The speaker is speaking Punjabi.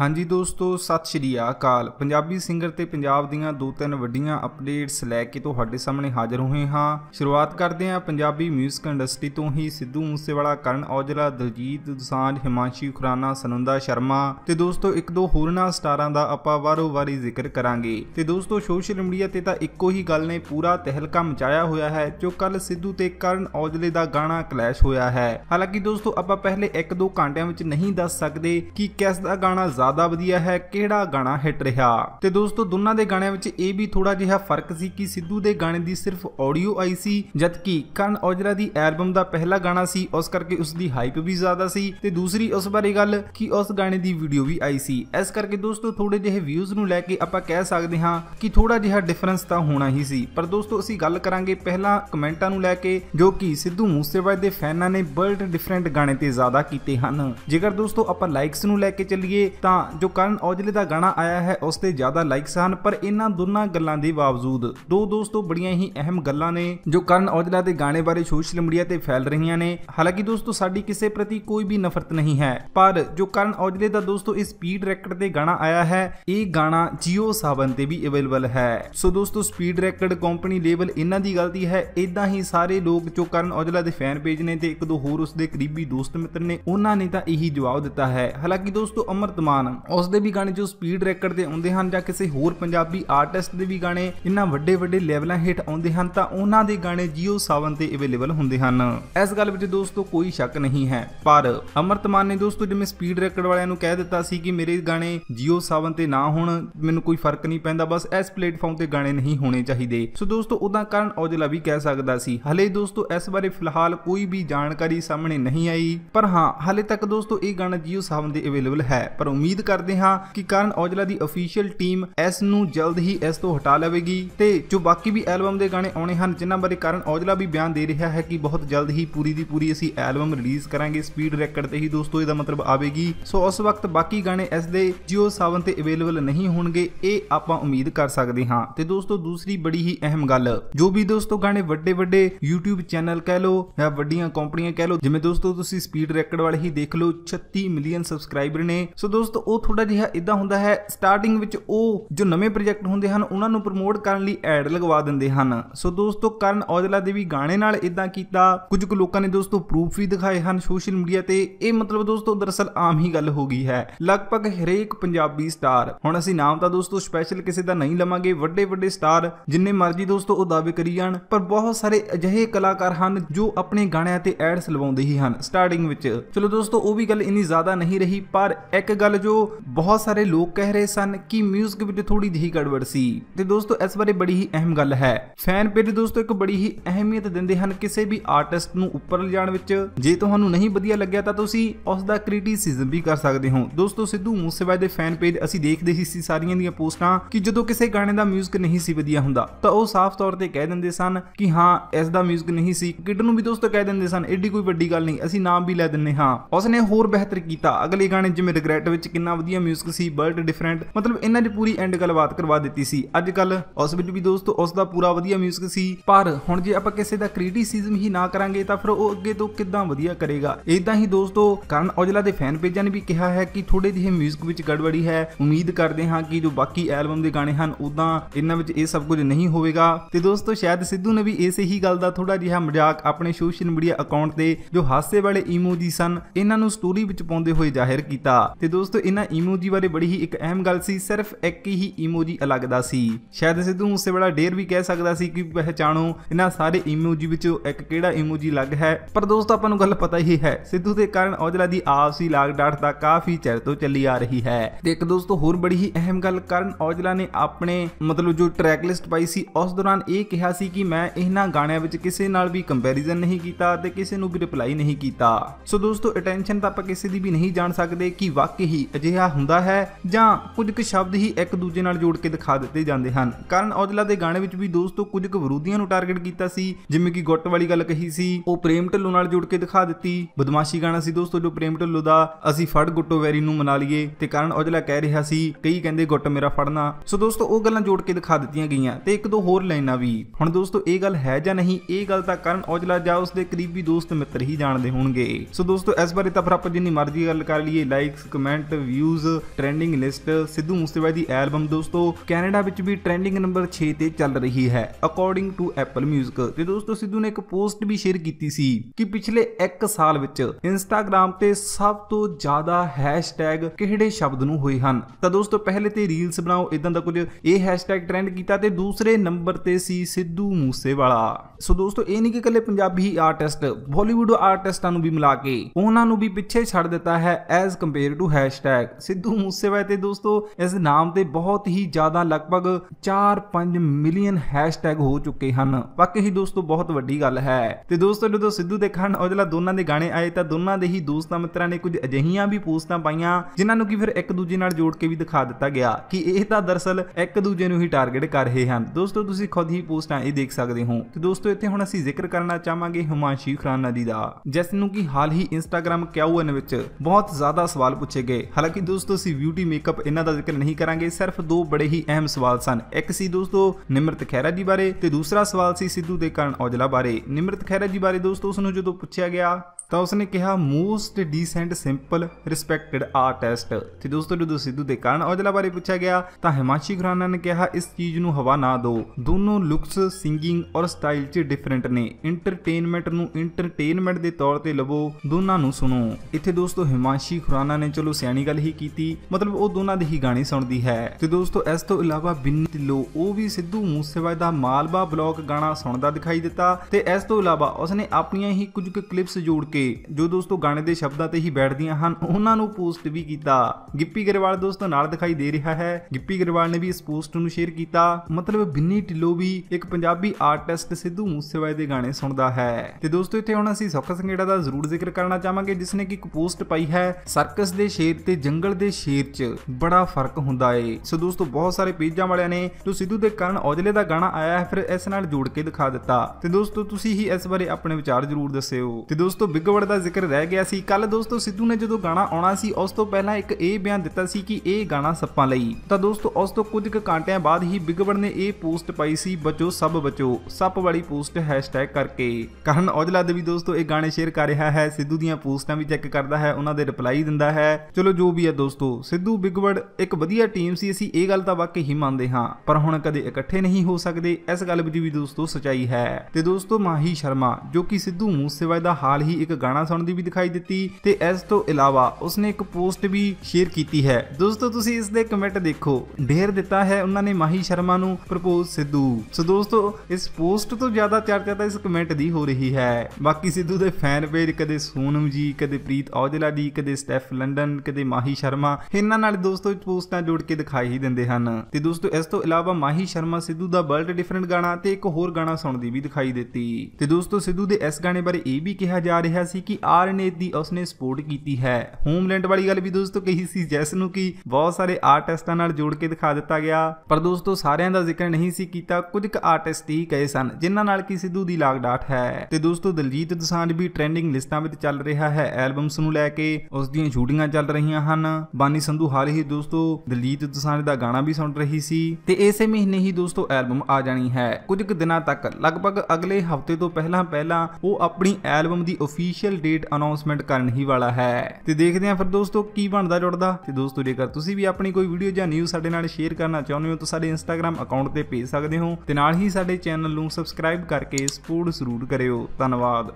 ਹਾਂਜੀ ਦੋਸਤੋ ਸਤਿ ਸ਼੍ਰੀ ਅਕਾਲ ਪੰਜਾਬੀ ਸਿੰਗਰ ਤੇ ਪੰਜਾਬ ਦੀਆਂ ਦੋ ਤਿੰਨ ਵੱਡੀਆਂ ਅਪਡੇਟਸ ਲੈ ਕੇ ਤੁਹਾਡੇ ਸਾਹਮਣੇ ਹਾਜ਼ਰ ਹੋਏ ਹਾਂ ਸ਼ੁਰੂਆਤ ਕਰਦੇ ਹਾਂ ਪੰਜਾਬੀ 뮤직 ਇੰਡਸਟਰੀ ਤੋਂ ਹੀ ਸਿੱਧੂ ਮੂਸੇਵਾਲਾ ਕਰਨ ਔਜਲਾ ਦਲਜੀਤ ਦੋਸਾਂਝ ਹਿਮਾਂਸ਼ੀ ਖੁਰਾਨਾ ਸਨੰਦਾ ਸ਼ਰਮਾ ਤੇ ਦੋਸਤੋ ਇੱਕ ਦੋ ਹੋਰਨਾ ਸਟਾਰਾਂ ਦਾ ਆਪਾਂ ਵਾਰੋ-ਵਾਰੀ ਜ਼ਿਕਰ ਕਰਾਂਗੇ ਤੇ ਦੋਸਤੋ ਸੋਸ਼ਲ ਮੀਡੀਆ ਤੇ ਤਾਂ ਇੱਕੋ ਹੀ ਗੱਲ ਨੇ ਪੂਰਾ ਤਹਿਲਕਾ ਮਚਾਇਆ ਹੋਇਆ ਹੈ ਜੋ ਕੱਲ ਸਿੱਧੂ ਤੇ ਕਰਨ ਔਜਲੇ ਦਾ ਗਾਣਾ ਕਲੈਸ਼ ਹੋਇਆ ਹੈ ਹਾਲਾਂਕਿ ਦੋਸਤੋ ਆਪਾਂ ਪਹਿਲੇ ਇੱਕ ਦੋ ਘੰਟਿਆਂ ਵਿੱਚ ਨਹੀਂ ਦੱਸ ਸਕਦੇ ਕਿ ਕਿਸ ਦਾ ਗਾਣਾ ਜ਼ਿਆਦਾ ਵਧੀਆ ਹੈ ਕਿਹੜਾ ਗਾਣਾ ਹਿੱਟ ਰਿਹਾ ਤੇ ਦੋਸਤੋ ਦੋਨਾਂ ਦੇ ਗਾਣਿਆਂ ਵਿੱਚ ਇਹ ਵੀ ਥੋੜਾ ਜਿਹਾ ਫਰਕ ਸੀ ਕਿ ਸਿੱਧੂ ਦੇ ਗਾਣੇ ਦੀ ਸਿਰਫ ਆਡੀਓ ਆਈ ਸੀ ਜਦਕਿ ਕਰਨ ਔਜਲਾ ਦੀ ਐਲਬਮ ਦਾ ਪਹਿਲਾ ਗਾਣਾ ਸੀ ਉਸ ਕਰਕੇ ਉਸ ਦੀ ਹਾਈਪ ਵੀ ਜ਼ਿਆਦਾ ਸੀ ਤੇ ਦੂਸਰੀ ਉਸ ਬਾਰੇ ਗੱਲ ਕਿ ਉਸ ਗਾਣੇ ਦੀ ਵੀਡੀਓ ਵੀ ਆਈ ਸੀ ਇਸ ਕਰਕੇ ਦੋਸਤੋ ਥੋੜੇ ਜਿਹੇ ਵਿਊਜ਼ ਨੂੰ ਲੈ ਕੇ ਆਪਾਂ ਕਹਿ ਸਕਦੇ ਹਾਂ ਕਿ ਥੋੜਾ ਜਿਹਾ ਡਿਫਰੈਂਸ ਤਾਂ ਹੋਣਾ ਹੀ ਸੀ ਪਰ ਦੋਸਤੋ ਅਸੀਂ ਗੱਲ ਕਰਾਂਗੇ ਪਹਿਲਾਂ ਕਮੈਂਟਾਂ ਨੂੰ ਲੈ ਕੇ ਜੋ ਕਿ ਸਿੱਧੂ ਮੂਸੇਵਾਲੇ ਦੇ ਫੈਨਾਂ ਨੇ ਬਲਟ ਡਿਫਰੈਂਟ ਗਾਣੇ ਤੇ ਜ਼ਿਆਦਾ ਕੀਤੇ ਹਨ ਜੇਕਰ ਦੋਸਤੋ ਆਪਾਂ ਲਾਈਕਸ ਨੂੰ ਲੈ ਕੇ ਚੱਲੀਏ ਤਾਂ ਜੋ ਕਰਨ ਔਜਲੇ ਦਾ ਗਾਣਾ ਆਇਆ ਹੈ ਉਸ ਤੇ ਜ਼ਿਆਦਾ ਲਾਈਕਸ ਹਨ ਪਰ ਇਹਨਾਂ ਦੋਨਾਂ ਗੱਲਾਂ ਦੇ ਬਾਵਜੂਦ ਦੋ ਦੋਸਤੋ ਬੜੀਆਂ ਹੀ ਅਹਿਮ ਗੱਲਾਂ ਨੇ ਜੋ ਕਰਨ ਔਜਲਾ ਦੇ ਗਾਣੇ ਬਾਰੇ ਸੋਸ਼ਲ ਮੀਡੀਆ ਤੇ ਫੈਲ ਰਹੀਆਂ ਨੇ ਹਾਲਾਂਕਿ ਦੋਸਤੋ ਸਾਡੀ ਕਿਸੇ ਪ੍ਰਤੀ ਕੋਈ ਵੀ ਨਫ਼ਰਤ ਨਹੀਂ ਹੈ ਪਰ ਜੋ ਕਰਨ ਔਜਲੇ ਦਾ ਦੋਸਤੋ ਇਸ ਸਪੀਡ ਰੈਕਡ ਤੇ ਗਾਣਾ ਆਇਆ ਹੈ ਇਹ ਗਾਣਾ ਜੀਓ ਸਾਵਨ ਤੇ ਵੀ ਅਵੇਲੇਬਲ ਹੈ ਸੋ ਦੋਸਤੋ ਸਪੀਡ ਰੈਕਡ ਕੰਪਨੀ ਲੇਬਲ ਇਹਨਾਂ ਦੀ ਗਲਤੀ ਹੈ ਇਦਾਂ ਹੀ ਸਾਰੇ ਲੋਕ ਜੋ ਕਰਨ ਔਜਲਾ ਦੇ ਫੈਨ ਪੇਜ ਨੇ ਤੇ ਇੱਕ ਦੋ ਹੋਰ ਉਸ ਦੇ ਕਰੀਬੀ ਦੋਸਤ ਮਿੱਤਰ ਨੇ ਉਹਨਾਂ ਨੇ ਤਾਂ ਇਹੀ ਜਵਾਬ ਦਿੱਤਾ ਹੈ ਹਾਲਾਂਕਿ ਦੋਸਤੋ ਅਮਰਤਮਾਨ ਹਨ ਉਸ ਦੇ ਵੀ ਗਾਣੇ ਜੋ ਸਪੀਡ ਰੈਕਡ ਤੇ ਆਉਂਦੇ ਹਨ ਜਾਂ ਕਿਸੇ ਹੋਰ ਪੰਜਾਬੀ ਆਰਟਿਸਟ ਦੇ ਵੀ ਗਾਣੇ ਇਹਨਾਂ ਵੱਡੇ ਵੱਡੇ ਲੈਵਲਾਂ ਹਿੱਟ ਆਉਂਦੇ ਹਨ ਤਾਂ ਉਹਨਾਂ ਦੇ ਗਾਣੇ ਜੀਓ ਸਾਵਨ ਤੇ ਅਵੇਲੇਬਲ ਹੁੰਦੇ ਹਨ ਇਸ ਗੱਲ ਵਿੱਚ ਦੋਸਤੋ ਕੋਈ ਸ਼ੱਕ ਨਹੀਂ ਹੈ ਪਰ ਅਮਰਤਮਾਨ ਨੇ ਦੋਸਤੋ ਜਿਵੇਂ ਸਪੀਡ ਰੈਕਡ ਵਾਲਿਆਂ ਨੂੰ ਕਹਿ ਦਿੱਤਾ ਸੀ ਕਿ ਮੇਰੇ ਗਾਣੇ ਜੀਓ ਸਾਵਨ ਤੇ ਨਾ ਹੋਣ ਮੈਨੂੰ ਕੋਈ ਫਰਕ ਨਹੀਂ ਪੈਂਦਾ ਬਸ ਇਸ ਪਲੇਟਫਾਰਮ ਤੇ ਗਾਣੇ ਨਹੀਂ ਹੋਣੇ ਚਾਹੀਦੇ ਸੋ ਦੋਸਤੋ ਉਦਾਂ ਕਾਰਨ ਔਜਲਾ ਵੀ ਕਹਿ ਸਕਦਾ ਸੀ ਹਲੇ ਦੋਸਤੋ ਇਸ ਬਾਰੇ ਫਿਲਹਾਲ ਕੋਈ ਵੀ ਜਾਣਕਾਰੀ ਸਾਹਮਣੇ ਨਹੀਂ ਆਈ ਪਰ ਹਾਂ ਹਲੇ ਤੱਕ ਦੋਸਤੋ ਇਹ ਗਾਣਾ ਜੀਓ ਸਾਵਨ ਦੇ ਅਵੇਲੇਬਲ ਹੈ ਪਰ ਉਮੀਦ ਉਮੀਦ ਕਰਦੇ ਹਾਂ ਕਿ ਕਰਨ ਔਜਲਾ ਦੀ ਅਫੀਸ਼ੀਅਲ ਟੀਮ ਇਸ ਨੂੰ ਜਲਦ ਹੀ ਇਸ ਤੋਂ ਹਟਾ ਲਵੇਗੀ ਤੇ ਜੋ ਬਾਕੀ ਵੀ ਐਲਬਮ ਦੇ ਗਾਣੇ ਆਉਣੇ ਹਨ ਜਿਨ੍ਹਾਂ ਬਾਰੇ ਕਰਨ ਔਜਲਾ ਵੀ ਬਿਆਨ ਦੇ ਰਿਹਾ ਹੈ ਕਿ ਬਹੁਤ ਜਲਦ ਹੀ ਪੂਰੀ ਦੀ ਪੂਰੀ ਅਸੀਂ ਐਲਬਮ ਰਿਲੀਜ਼ ਕਰਾਂਗੇ ਸਪੀਡ ਰੈਕਡ ਤੇ ਹੀ ਦੋਸਤੋ ਇਹਦਾ ਮਤਲਬ ਆਵੇਗੀ ਸੋ ਉਸ ਵਕਤ ਬਾਕੀ ਗਾਣੇ ਇਸ ਦੇ Jio ਸਾਵਨ ਤੇ ਅਵੇਲੇਬਲ ਨਹੀਂ ਹੋਣਗੇ ਇਹ ਆਪਾਂ ਉਮੀਦ ਕਰ ਸਕਦੇ ਹਾਂ ਤੇ ਦੋਸਤੋ ਦੂਸਰੀ ਬੜੀ ਹੀ ਅਹਿਮ ਗੱਲ ਜੋ ਵੀ ਦੋਸਤੋ ਗਾਣੇ ਵੱਡੇ ਵੱਡੇ YouTube ਚੈਨਲ ਕਹਿ ਲੋ ਜਾਂ ਵੱਡੀਆਂ ਕੰਪਨੀਆਂ ਕਹਿ ਲੋ ਜਿਵੇਂ ਦੋਸਤੋ ਤੁਸੀਂ ਸਪੀਡ ਰੈਕਡ ਵਾਲੇ ਹੀ ਦੇਖ ਲੋ 36 ਮਿਲੀਅਨ ਸਬਸਕ੍ਰਾਈਬਰ ਨੇ ਸੋ ਦੋਸਤੋ ਉਹ ਥੋੜਾ ਜਿਹਾ ਇਦਾਂ ਹੁੰਦਾ ਹੈ ਸਟਾਰਟਿੰਗ ਵਿੱਚ ਉਹ ਜੋ ਨਵੇਂ ਪ੍ਰੋਜੈਕਟ ਹੁੰਦੇ ਹਨ ਉਹਨਾਂ ਨੂੰ ਪ੍ਰਮੋਟ ਕਰਨ ਲਈ ਐਡ ਲਗਵਾ ਦਿੰਦੇ ਹਨ ਸੋ ਦੋਸਤੋ ਕਰਨ ਔਜਲਾ ਦੇ ਵੀ ਗਾਣੇ ਨਾਲ ਇਦਾਂ ਕੀਤਾ ਕੁਝ ਕੁ ਲੋਕਾਂ ਨੇ ਦੋਸਤੋ ਪ੍ਰੂਫ ਵੀ ਦਿਖਾਏ ਹਨ ਸੋਸ਼ਲ ਮੀਡੀਆ ਤੇ ਇਹ ਮਤਲਬ ਦੋਸਤੋ ਦਰਸਲ ਆਮ ਹੀ ਗੱਲ ਹੋ ਗਈ ਹੈ ਲਗਭਗ ਹਰੇਕ ਪੰਜਾਬੀ ਸਟਾਰ ਹੁਣ ਅਸੀਂ ਨਾਮ ਤਾਂ ਦੋਸਤੋ ਸਪੈਸ਼ਲ ਕਿਸੇ ਦਾ ਨਹੀਂ ਲਵਾਂਗੇ ਵੱਡੇ ਵੱਡੇ ਸਟਾਰ ਜਿੰਨੇ ਮਰਜ਼ੀ ਦੋਸਤੋ ਉਹ ਦਾਅਵੇ ਕਰੀ ਜਾਣ ਪਰ ਬਹੁਤ ਸਾਰੇ ਅਜਿਹੇ ਕਲਾਕਾਰ ਹਨ ਜੋ ਆਪਣੇ ਗਾਣਿਆਂ ਤੇ ਐਡਸ ਲਵਾਉਂਦੇ ਹੀ ਹਨ ਸਟਾਰਟਿੰਗ ਵਿੱਚ ਚਲੋ ਦੋਸਤੋ ਉਹ ਵੀ ਗੱਲ ਇੰਨੀ ਜ਼ਿਆਦਾ ਨਹੀਂ ਰਹੀ ਪਰ ਇੱਕ ਗੱਲ ਜੋ ਬਹੁਤ ਸਾਰੇ ਲੋਕ ਕਹਿ ਰਹੇ ਸਨ ਕਿ 뮤직 ਵਿੱਚ ਥੋੜੀ ਜਿਹੀ ਗੜਬੜ ਸੀ ਤੇ ਦੋਸਤੋ ਇਸ ਬਾਰੇ ਬੜੀ ਹੀ ਅਹਿਮ ਗੱਲ ਹੈ ਫੈਨ ਪੇਜ ਦੋਸਤੋ ਇੱਕ ਬੜੀ ਹੀ ਅਹਿਮੀਅਤ ਦਿੰਦੇ ਹਨ ਕਿਸੇ ਵੀ ਆਰਟਿਸਟ ਨੂੰ ਉੱਪਰ ਲਿਜਾਣ ਵਿੱਚ ਜੇ ਤੁਹਾਨੂੰ ਨਹੀਂ ਵਧੀਆ ਲੱਗਿਆ ਤਾਂ ਤੁਸੀਂ ਉਸ ਦਾ ਕ੍ਰਿਟਿਸਿਜ਼ਮ ਵੀ ਕਰ ਸਕਦੇ ਹੋ ਦੋਸਤੋ ਸਿੱਧੂ ਮੂਸੇਵਾਲੇ ਦੇ ਫੈਨ ਪੇਜ ਅਸੀਂ ਦੇਖਦੇ ਹੀ ਸੀ ਸਾਰੀਆਂ ਦੀਆਂ ਪੋਸਟਾਂ ਕਿ ਜਦੋਂ ਕਿਸੇ ਗਾਣੇ ਦਾ 뮤직 ਨਹੀਂ ਸੀ ਵਧੀਆ ਹੁੰਦਾ ਤਾਂ ਉਹ ਸਾਫ਼ ਤੌਰ ਤੇ ਕਹਿ ਦਿੰਦੇ ਸਨ ਕਿ ਹਾਂ ਇਸ ਦਾ 뮤직 ਨਹੀਂ ਸੀ ਕਿਡ ਨੂੰ ਵੀ ਦੋਸਤੋ ਕਹਿ ਦਿੰਦੇ ਸਨ ਐਡੀ ਕੋਈ ਵੱਡੀ ਗੱਲ ਨਹੀਂ ਅਸੀਂ ਨਾਮ ਵੀ ਲੈ ਦਿੰਨੇ ਹਾਂ ਉਸਨੇ ਹੋਰ ਬਿਹਤਰ ਕੀਤਾ ਅਗਲੇ ਗਾਣੇ ਜਿਵੇਂ ਰਿਗਰੈਟ ਵਿੱਚ ਕਿੰਨਾ ਵਧੀਆ 뮤직 ਸੀ ਬਲਟ ਡਿਫਰੈਂਟ ਮਤਲਬ ਇਹਨਾਂ ਦੀ ਪੂਰੀ ਐਂਡ ਗੱਲਬਾਤ ਕਰਵਾ ਦਿੱਤੀ ਸੀ ਅੱਜ ਕੱਲ ਉਸ ਵਿੱਚ ਵੀ ਦੋਸਤੋ ਉਸ ਦਾ ਪੂਰਾ ਵਧੀਆ 뮤직 ਸੀ ਪਰ ਹੁਣ ਜੇ ਆਪਾਂ ਕਿਸੇ ਦਾ ਕ੍ਰਿਟਿਸਿਜ਼ਮ ਹੀ ਨਾ ਕਰਾਂਗੇ ਤਾਂ ਫਿਰ ਉਹ ਅੱਗੇ ਤੋਂ ਕਿੱਦਾਂ ਵਧੀਆ ਕਰੇਗਾ ਇਦਾਂ ਹੀ ਦੋਸਤੋ ਕਰਨ ਔਜਲਾ ਦੇ ਫੈਨ ਪੇਜਾਂ ਨੇ ਵੀ ਕਿਹਾ ਹੈ ਕਿ ਥੋੜੇ ਜਿਹੇ 뮤직 ਵਿੱਚ ਗੜਬੜੀ ਹੈ ਉਮੀਦ ਕਰਦੇ ਹਾਂ ਕਿ ਜੋ ਬਾਕੀ ਐਲਬਮ ਦੇ ਗਾਣੇ ਹਨ ਉਦਾਂ ਇਹਨਾਂ ਵਿੱਚ ਇਹ ਸਭ ਕੁਝ ਨਹੀਂ ਹੋਵੇਗਾ ਤੇ ਦੋਸਤੋ ਸ਼ਾਇਦ ਸਿੱਧੂ ਨੇ ਵੀ ਇਸੇ ਹੀ ਗੱਲ ਦਾ ਥੋੜਾ ਜਿਹਾ ਮਜ਼ਾਕ ਆਪਣੇ ਸੋਸ਼ਲ ਮੀਡੀਆ ਅਕਾਊਂਟ ਤੇ ਜੋ ਹਾਸੇ ਵਾਲੇ ਇਮੋਜੀ ਸਨ ਇਹਨਾਂ ਨੂੰ ਸਟੋਰੀ ਵਿੱਚ ਪਾਉਂਦੇ ਹੋਏ ਜ਼ਾਹਿਰ ਕੀਤਾ ਤੇ ਦੋਸਤੋ ਇਹਨਾਂ ਇਮੋਜੀ ਬਾਰੇ ਬੜੀ ਹੀ ਇੱਕ ਅਹਿਮ ਗੱਲ ਸੀ ਸਿਰਫ ਇੱਕ ਹੀ ਇਮੋਜੀ ਅਲੱਗਦਾ ਸੀ ਸ਼ਾਇਦ ਸਿੱਧੂ ਵੇਲੇ ਡੇਰ ਵੀ ਕਹਿ ਸਕਦਾ ਸੀ ਕਿ ਪਹਿਚਾਣੋ ਇਹਨਾਂ ਸਾਰੇ ਇਮੋਜੀ ਵਿੱਚੋਂ ਇੱਕ ਕਿਹੜਾ ਇਮੋਜੀ ਲੱਗ ਹੈ ਪਰ ਦੋਸਤੋ ਆਪਾਂ ਨੂੰ ਗੱਲ ਪਤਾ ਹੀ ਹੈ ਸਿੱਧੂ ਦੇ ਕਾਰਨ ਔਜਲਾ ਦੀ ਆਪਸੀ ਡਾਟ ਦਾ ਕਾਫੀ ਚਿਰ ਤੋਂ ਚੱਲੀ ਆ ਰਹੀ ਹੈ ਤੇ ਇੱਕ ਦੋਸਤੋ ਹੋਰ ਬੜੀ ਹੀ ਅਹਿਮ ਗੱਲ ਕਰਨ ਔਜਲਾ ਨੇ ਆਪਣੇ ਮਤਲਬ ਜੋ ਟਰੈਕ ਲਿਸਟ ਪਾਈ ਸੀ ਉਸ ਦੌਰਾਨ ਇਹ ਕਿਹਾ ਸੀ ਕਿ ਮੈਂ ਇਹਨਾਂ ਗਾਣਿਆਂ ਵਿੱਚ ਕਿਸੇ ਨਾਲ ਵੀ ਕੰਪੈਰੀਜ਼ਨ ਨਹੀਂ ਕੀਤਾ ਤੇ ਕਿਸੇ ਨੂੰ ਵੀ ਰਿਪਲਾਈ ਨਹੀਂ ਕੀਤਾ ਸੋ ਦੋਸਤੋ ਅਟੈਂਸ਼ਨ ਤਾਂ ਆਪਾਂ ਕਿਸੇ ਦੀ ਵੀ ਨਹੀਂ ਜਾਣ ਸਕਦੇ ਕਿ ਵਾਕਈ ਅਜਿਹਾ ਹੁੰਦਾ ਹੈ ਜਾਂ ਕੁਝ ਕੁ ਸ਼ਬਦ ਹੀ ਇੱਕ ਦੂਜੇ ਨਾਲ ਜੋੜ ਕੇ ਦਿਖਾ ਦਿੱਤੇ ਜਾਂਦੇ ਹਨ ਕਰਨ ਔਜਲਾ ਦੇ ਗਾਣੇ ਵਿੱਚ ਵੀ ਦੋਸਤੋ ਕੁਝ ਕੁ ਵਿਰੋਧੀਆਂ ਨੂੰ ਟਾਰਗੇਟ ਕੀਤਾ ਸੀ ਜਿਵੇਂ ਕਿ ਗੁੱਟ ਵਾਲੀ ਗੱਲ ਕਹੀ ਸੀ ਉਹ ਪ੍ਰੇਮ ਢੱਲੋ ਨਾਲ ਜੋੜ ਕੇ ਦਿਖਾ ਦਿੱਤੀ ਬਦਮਾਸ਼ੀ ਗਾਣਾ ਸੀ ਦੋਸਤੋ ਜੋ ਪ੍ਰੇਮ ਢੱਲੋ ਦਾ ਅਸੀਂ ਫੜ ਗੁੱਟੋ ਵੈਰੀ ਨੂੰ ਮਨਾ ਲਈਏ ਤੇ ਕਰਨ ਔਜਲਾ ਕਹਿ ਰਿਹਾ ਸੀ ਕਈ ਕਹਿੰਦੇ ਗੁੱਟ ਮੇਰਾ ਫੜਨਾ ਸੋ ਦੋਸਤੋ ਉਹ ਗੱਲਾਂ ਜੋੜ ਕੇ ਦਿਖਾ ਦਿੱਤੀਆਂ ਗਈਆਂ ਤੇ ਇੱਕ ਦੋ ਹੋਰ ਲਾਈਨਾਂ ਵੀ ਹੁਣ ਦੋਸਤੋ ਇਹ ਗੱਲ ਹੈ ਜਾਂ ਨਹੀਂ ਇਹ ਗੱਲ ਤਾਂ ਕਰਨ ਔਜਲਾ ਜਾਂ ਉਸ ਦੇ ਕਰੀਬੀ ਦੋਸਤ ਮਿੱਤਰ ਹੀ ਜਾਣਦੇ ਹੋਣਗੇ ਸੋ ਦੋਸਤੋ ਇਸ ਬਾਰੇ ਤਾਂ ਫਿਰ ਆਪਾਂ ਜਿੰਨੀ ਮਰਜ਼ੀ ਗੱਲ ਕਰ ਲਈਏ likes comment views trending list Sidhu ਮੂਸੇਵਾਲੇ ਦੀ ਐਲਬਮ ਦੋਸਤੋ ਕੈਨੇਡਾ ਵਿੱਚ ਵੀ ਟ੍ਰੈਂਡਿੰਗ ਨੰਬਰ 6 ਤੇ ਚੱਲ ਰਹੀ ਹੈ ਅਕੋਰਡਿੰਗ ਟੂ ਐਪਲ 뮤직 ਤੇ ਦੋਸਤੋ ਸਿੱਧੂ ਨੇ ਇੱਕ ਪੋਸਟ ਵੀ ਸ਼ੇਅਰ ਕੀਤੀ ਸੀ ਕਿ ਪਿਛਲੇ 1 ਸਾਲ ਵਿੱਚ ਇੰਸਟਾਗ੍ਰam ਤੇ ਸਭ ਤੋਂ ਜ਼ਿਆਦਾ ਹੈਸ਼ਟੈਗ ਕਿਹੜੇ ਸ਼ਬਦ ਨੂੰ ਹੋਏ ਹਨ ਤਾਂ ਦੋਸਤੋ ਪਹਿਲੇ ਤੇ ਰੀਲਸ ਬਣਾਓ ਇਦਾਂ ਦਾ ਕੁਝ ਇਹ ਹੈਸ਼ਟੈਗ ਟ੍ਰੈਂਡ ਕੀਤਾ ਤੇ ਦੂਸਰੇ ਨੰਬਰ ਤੇ ਸੀ ਸਿੱਧੂ ਮੂਸੇਵਾਲਾ ਸੋ ਦੋਸਤੋ ਇਹ ਨਹੀਂ ਕਿ ਇਕੱਲੇ ਪੰਜਾਬੀ ਆਰਟਿਸਟ ਬਾਲੀਵੁੱਡ ਆਰਟਿਸਟਾਂ ਨੂੰ ਵੀ ਮਿਲਾ ਕੇ ਉਹਨਾਂ ਨੂੰ ਵੀ ਪਿੱਛੇ ਛੱਡ ਦਿੱਤਾ ਹੈ ਐਜ਼ ਕੰਪੇਅਰ ਟੂ ਹੈਸ਼ਟੈਗ ਹੈ ਸਿੱਧੂ ਮੂਸੇਵਾਲੇ ਤੇ ਦੋਸਤੋ ਇਸ ਨਾਮ ਤੇ ਬਹੁਤ ਹੀ ਜ਼ਿਆਦਾ ਲਗਭਗ 4-5 ਮਿਲੀਅਨ ਹੈਸ਼ਟੈਗ ਹੋ ਚੁੱਕੇ ਹਨ ਵਾਕਈ ਹੀ ਦੋਸਤੋ ਬਹੁਤ ਵੱਡੀ ਗੱਲ ਹੈ ਤੇ ਦੋਸਤੋ ਜਦੋਂ ਸਿੱਧੂ ਦੇ ਖਾਨ ਔਜਲਾ ਦੋਨਾਂ ਦੇ ਗਾਣੇ ਆਏ ਤਾਂ ਦੋਨਾਂ ਦੇ ਹੀ ਦੋਸਤਾਂ ਮਿੱਤਰਾਂ ਨੇ ਕੁਝ ਅਜਿਹੀਆਂ ਵੀ ਪੋਸਟਾਂ ਪਾਈਆਂ ਜਿਨ੍ਹਾਂ ਨੂੰ ਕਿ ਫਿਰ ਇੱਕ ਦੂਜੇ ਨਾਲ ਜੋੜ ਕੇ ਵੀ ਦਿਖਾ ਦਿੱਤਾ ਗਿਆ ਕਿ ਇਹ ਤਾਂ ਦਰਸਲ ਇੱਕ ਦੂਜੇ ਨੂੰ ਹੀ ਟਾਰਗੇਟ ਕਰ ਰਹੇ ਹਨ ਦੋਸਤੋ ਤੁਸੀਂ ਖੁਦ ਹੀ ਪੋਸਟਾਂ ਇਹ ਦੇਖ ਸਕਦੇ ਹੋ ਤੇ ਦੋਸਤੋ ਇੱਥੇ ਹੁਣ ਅਸੀਂ ਜ਼ਿਕਰ ਕਰਨਾ ਚਾਹਾਂਗੇ ਹਿਮਾਂਸ਼ੀ ਖਰਾਨਾ ਦੀ ਦਾ ਜਿਸ ਨੂੰ ਕਿ ਹਾਲ ਹੀ ਇੰਸਟਾਗ੍ਰam ਕਿਆਉਨ ਵਿੱਚ ਬਹੁਤ ਜ਼ਿਆਦਾ ਸਵਾਲ ਪੁੱਛੇ ਗਏ ਹਾਲ ਹਾਲਾਂਕਿ ਦੋਸਤੋ ਅਸੀਂ ਬਿਊਟੀ ਮੇਕਅਪ ਇਹਨਾਂ ਦਾ ਜ਼ਿਕਰ ਨਹੀਂ ਕਰਾਂਗੇ ਸਿਰਫ ਦੋ ਬੜੇ ਹੀ ਅਹਿਮ ਸਵਾਲ ਸਨ ਇੱਕ ਸੀ ਦੋਸਤੋ ਨਿਮਰਤ ਖੈਰਾ ਜੀ ਬਾਰੇ ਤੇ ਦੂਸਰਾ ਸਵਾਲ ਸੀ ਸਿੱਧੂ ਦੇ ਕਰਨ ਔਜਲਾ ਬਾਰੇ ਨਿਮਰਤ ਖੈਰਾ ਜੀ ਬਾਰੇ ਦੋਸਤੋ ਉਸ ਨੂੰ ਜਦੋਂ ਪੁੱਛਿਆ ਗਿਆ ਤਾਂ ਉਸਨੇ ਕਿਹਾ most decent simple respected artist ਤੇ ਦੋਸਤੋ ਜਦੋਂ ਸਿੱਧੂ ਦੇ ਕਾਰਨ ਔਜਲਾ ਬਾਰੇ ਪੁੱਛਿਆ ਗਿਆ ਤਾਂ ਹਿਮਾਚੀ ਖੁਰਾਨਾ ਨੇ ਕਿਹਾ ਇਸ ਚੀਜ਼ ਨੂੰ ਹਵਾ ਨਾ ਦਿਓ ਦੋਨੋਂ ਲੁਕਸ ਸਿੰਗਿੰਗ ਔਰ ਸਟਾਈਲ 'ਚ ਡਿਫਰੈਂਟ ਨੇ ਐਂਟਰਟੇਨਮੈਂਟ ਨੂੰ ਐਂਟਰਟੇਨਮੈਂਟ ਦੇ ਤੌਰ ਤੇ ਲਵੋ ਦੋਨਾਂ ਨੂੰ ਸੁਣੋ ਇੱਥੇ ਦੋਸਤੋ ਹਿਮਾਚੀ ਖੁਰਾਨਾ ਨੇ ਚਲੋ ਸਿਆਣੀ ਗੱਲ ਹੀ ਕੀਤੀ ਮਤਲਬ ਉਹ ਦੋਨਾਂ ਦੇ ਹੀ ਗਾਣੇ ਸੁਣਦੀ ਹੈ ਤੇ ਦੋਸਤੋ ਇਸ ਤੋਂ ਇਲਾਵਾ ਬਿੰਨੀ ਢਿੱਲੋ ਉਹ ਵੀ ਸਿੱਧੂ ਮੂਸੇਵਾਲੇ ਦਾ ਮਾਲਵਾ ਬਲੌਗ ਗਾਣਾ ਸੁਣਦਾ ਦਿਖਾਈ ਦਿੱਤਾ ਤੇ ਇਸ ਤੋਂ ਇਲਾਵਾ ਉਸਨੇ ਆਪਣੀਆਂ ਹੀ ਕੁਝ ਕੁ ਕਲਿੱਪਸ ਜੋੜ ਕੇ ਕੇ ਜੋ ਦੋਸਤੋ ਗਾਣੇ ਦੇ ਸ਼ਬਦਾਂ ਤੇ ਹੀ ਬੈਠਦੀਆਂ ਹਨ ਉਹਨਾਂ ਨੂੰ ਪੋਸਟ ਵੀ ਕੀਤਾ ਗਿੱਪੀ ਗਰੇਵਾਲ ਦੋਸਤੋ ਨਾਲ ਦਿਖਾਈ ਦੇ ਰਿਹਾ ਹੈ ਗਿੱਪੀ ਗਰੇਵਾਲ ਨੇ ਵੀ ਇਸ ਪੋਸਟ ਨੂੰ ਸ਼ੇਅਰ ਕੀਤਾ ਮਤਲਬ ਬਿੰਨੀ ਢਿੱਲੋ ਵੀ ਇੱਕ ਪੰਜਾਬੀ ਆਰਟਿਸਟ ਸਿੱਧੂ ਮੂਸੇਵਾਲੇ ਦੇ ਗਾਣੇ ਸੁਣਦਾ ਹੈ ਤੇ ਦੋਸਤੋ ਇੱਥੇ ਹੁਣ ਅਸੀਂ ਸੁੱਖ ਸੰਗੇੜਾ ਦਾ ਜ਼ਰੂਰ ਜ਼ਿਕਰ ਕਰਨਾ ਚਾਹਾਂਗੇ ਜਿਸ ਨੇ ਕਿ ਇੱਕ ਪੋਸਟ ਪਾਈ ਹੈ ਸਰਕਸ ਦੇ ਸ਼ੇਰ ਤੇ ਜੰਗਲ ਦੇ ਸ਼ੇਰ 'ਚ ਬੜਾ ਫਰਕ ਹੁੰਦਾ ਏ ਸੋ ਦੋਸਤੋ ਬਹੁਤ ਸਾਰੇ ਪੇਜਾਂ ਵਾਲਿਆਂ ਨੇ ਜੋ ਸਿੱਧੂ ਦੇ ਕਰਨ ਔਜਲੇ ਦਾ ਗਾਣਾ ਆਇਆ ਹੈ ਫਿਰ ਇਸ ਨਾਲ ਜੋੜ ਕੇ ਦਿਖਾ ਦਿੱਤਾ ਤੇ ਦੋਸਤੋ ਤੁਸੀਂ ਹੀ ਇਸ ਬਾਰੇ ਆਪਣੇ ਵਿਚਾਰ ਜ਼ਰੂਰ ਦੱਸਿਓ ਤੇ ਦੋਸਤੋ ਬਿਗ ਗਵੜ ਦਾ ਜ਼ਿਕਰ ਰਹਿ ਗਿਆ ਸੀ ਕੱਲ ਦੋਸਤੋ ਸਿੱਧੂ ਨੇ ਜਦੋਂ ਗਾਣਾ ਆਉਣਾ ਸੀ ਉਸ ਤੋਂ ਪਹਿਲਾਂ ਇੱਕ ਇਹ ਬਿਆਨ ਦਿੱਤਾ ਸੀ ਕਿ ਇਹ ਗਾਣਾ ਸੱਪਾਂ ਲਈ ਤਾਂ ਦੋਸਤੋ ਉਸ ਤੋਂ ਕੁਝ ਕੁ ਘੰਟਿਆਂ ਬਾਅਦ ਹੀ ਬਿਗਵੜ ਨੇ ਇਹ ਪੋਸਟ ਪਾਈ ਸੀ ਬਚੋ ਸਭ ਬਚੋ ਸੱਪ ਵਾਲੀ ਪੋਸਟ ਹੈਸ਼ਟੈਗ ਕਰਕੇ ਕਰਨ ਔਜਲਾ ਦੇ ਵੀ ਦੋਸਤੋ ਇਹ ਗਾਣੇ ਸ਼ੇਅਰ ਕਰ ਰਿਹਾ ਹੈ ਸਿੱਧੂ ਦੀਆਂ ਪੋਸਟਾਂ ਵੀ ਚੈੱਕ ਕਰਦਾ ਹੈ ਉਹਨਾਂ ਦੇ ਰਿਪਲਾਈ ਦਿੰਦਾ ਹੈ ਚਲੋ ਜੋ ਵੀ ਹੈ ਦੋਸਤੋ ਸਿੱਧੂ ਬਿਗਵੜ ਇੱਕ ਵਧੀਆ ਟੀਮ ਸੀ ਅਸੀਂ ਇਹ ਗੱਲ ਤਾਂ ਵਾਕਈ ਹੀ ਮੰਨਦੇ ਹਾਂ ਪਰ ਹੁਣ ਕਦੇ ਇਕੱਠੇ ਨਹੀਂ ਹੋ ਸਕਦੇ ਇਸ ਗੱਲ ਵਿੱਚ ਵੀ ਦੋਸਤੋ ਸਚਾਈ ਹੈ ਤੇ ਦੋਸਤੋ ਮਾਹੀ ਸ਼ਰਮਾ ਜੋ ਕਿ ਸਿੱਧੂ ਮੂਸੇਵਾਲੇ ਦਾ ਹਾਲ ਹੀ ਇੱਕ ਗਾਣਾ ਸੁਣਦੀ ਵੀ ਦਿਖਾਈ ਦਿੱਤੀ ਤੇ ਇਸ ਤੋਂ ਇਲਾਵਾ ਉਸਨੇ ਇੱਕ ਪੋਸਟ ਵੀ ਸ਼ੇਅਰ ਕੀਤੀ ਹੈ ਦੋਸਤੋ ਤੁਸੀਂ ਇਸ ਦੇ ਕਮੈਂਟ ਦੇਖੋ ਢੇਰ ਦਿੱਤਾ ਹੈ ਉਹਨਾਂ ਨੇ ਮਾਹੀ ਸ਼ਰਮਾ ਨੂੰ ਪ੍ਰਪੋਜ਼ ਸਿੱਧੂ ਸੋ ਦੋਸਤੋ ਇਸ ਪੋਸਟ ਤੋਂ ਜ਼ਿਆਦਾ ਚਰਚਾ ਤਾਂ ਇਸ ਕਮੈਂਟ ਦੀ ਹੋ ਰਹੀ ਹੈ ਬਾਕੀ ਸਿੱਧੂ ਦੇ ਫੈਨ ਪੇਜ ਕਦੇ ਸੋਨਮ ਜੀ ਕਦੇ ਪ੍ਰੀਤ ਔਜਲਾ ਦੀ ਕਦੇ ਸਟੈਫ ਲੰਡਨ ਕਦੇ ਮਾਹੀ ਸ਼ਰਮਾ ਇਹਨਾਂ ਨਾਲ ਦੋਸਤੋ ਪੋਸਟਾਂ ਜੋੜ ਕੇ ਦਿਖਾਈ ਹੀ ਦਿੰਦੇ ਹਨ ਤੇ ਦੋਸਤੋ ਇਸ ਤੋਂ ਇਲਾਵਾ ਮਾਹੀ ਸ਼ਰਮਾ ਸਿੱਧੂ ਦਾ ਬਲਟ ਡਿਫਰੈਂਟ ਗਾਣਾ ਤੇ ਇੱਕ ਹੋਰ ਗਾਣਾ ਸੁਣਦੀ ਵੀ ਦਿਖਾਈ ਦਿੱਤੀ ਤੇ ਦੋਸਤੋ ਸਿੱਧੂ ਦੇ ਇਸ ਗਾਣੇ ਬਾਰੇ ਇਹ ਵੀ ਕਿਹਾ ਜਾ ਰਿਹਾ ਸੀ ਕਿ ਆਰਐਨਏ ਦੀ ਉਸਨੇ ਸਪੋਰਟ ਕੀਤੀ ਹੈ ਹੋਮਲੈਂਡ ਵਾਲੀ ਗੱਲ ਵੀ ਦੋਸਤੋ ਕਹੀ ਸੀ ਜੈਸ ਨੂੰ ਕਿ ਬਹੁਤ ਸਾਰੇ ਆਰਟਿਸਟਾਂ ਨਾਲ ਜੋੜ ਕੇ ਦਿਖਾ ਦਿੱਤਾ ਗਿਆ ਪਰ ਦੋਸਤੋ ਸਾਰਿਆਂ ਦਾ ਜ਼ਿਕਰ ਨਹੀਂ ਸੀ ਕੀਤਾ ਕੁਝ ਕੁ ਆਰਟਿਸਟ ਹੀ ਕਹੇ ਸਨ ਜਿਨ੍ਹਾਂ ਨਾਲ ਕਿ ਸਿੱਧੂ ਦੀ ਲਾਗਡਾਟ ਹੈ ਤੇ ਦੋਸਤੋ ਦਲਜੀਤ ਦਸਾਂਝ ਵੀ ਟ੍ਰੈਂਡਿੰਗ ਲਿਸਟਾਂ ਵਿੱਚ ਚੱਲ ਰਿਹਾ ਹੈ ਐਲਬਮਸ ਨੂੰ ਲੈ ਕੇ ਉਸ ਦੀਆਂ ਸ਼ੂਟਿੰਗਾਂ ਚੱਲ ਰਹੀਆਂ ਹਨ ਬਾਨੀ ਸੰਧੂ ਹਾਲ ਹੀ ਦੋਸਤੋ ਦਲਜੀਤ ਦਸਾਂਝ ਦਾ ਗਾਣਾ ਵੀ ਸੁਣ ਰਹੀ ਸੀ ਤੇ ਇਸੇ ਮਹੀਨੇ ਹੀ ਦੋਸਤੋ ਐਲਬਮ ਆ ਜਾਣੀ ਹੈ ਕੁਝ ਕੁ ਦਿਨਾਂ ਤੱਕ ਲਗਭਗ ਅਗਲੇ ਹਫ਼ਤੇ ਤੋਂ ਪਹਿਲਾਂ ਪਹਿਲਾਂ ਉਹ ਆਪਣੀ ਐਲਬਮ ਦੀ ਅਫੀਸ਼ੀਅਲ ਅਫੀਸ਼ੀਅਲ ਡੇਟ ਅਨਾਉਂਸਮੈਂਟ ਕਰਨ ਹੀ ਵਾਲਾ ਹੈ ਤੇ ਦੇਖਦੇ ਆਂ ਫਿਰ ਦੋਸਤੋ ਕੀ ਬਣਦਾ ਜੁੜਦਾ ਤੇ ਦੋਸਤੋ ਜੇਕਰ ਤੁਸੀਂ ਵੀ ਆਪਣੀ ਕੋਈ ਵੀਡੀਓ ਜਾਂ ਨਿਊਜ਼ ਸਾਡੇ ਨਾਲ ਸ਼ੇਅਰ ਕਰਨਾ ਚਾਹੁੰਦੇ ਹੋ ਤਾਂ ਸਾਡੇ ਇੰਸਟਾਗ੍ਰam ਅਕਾਊਂਟ ਤੇ ਭੇਜ ਸਕਦੇ ਹੋ ਤੇ ਨਾਲ ਹੀ ਸਾਡੇ ਚੈਨਲ ਨੂੰ ਸਬਸਕ੍ਰਾਈਬ ਕਰਕੇ ਸਪੋਰਟ ਜ਼ਰੂਰ ਕਰਿਓ ਧੰਨਵਾਦ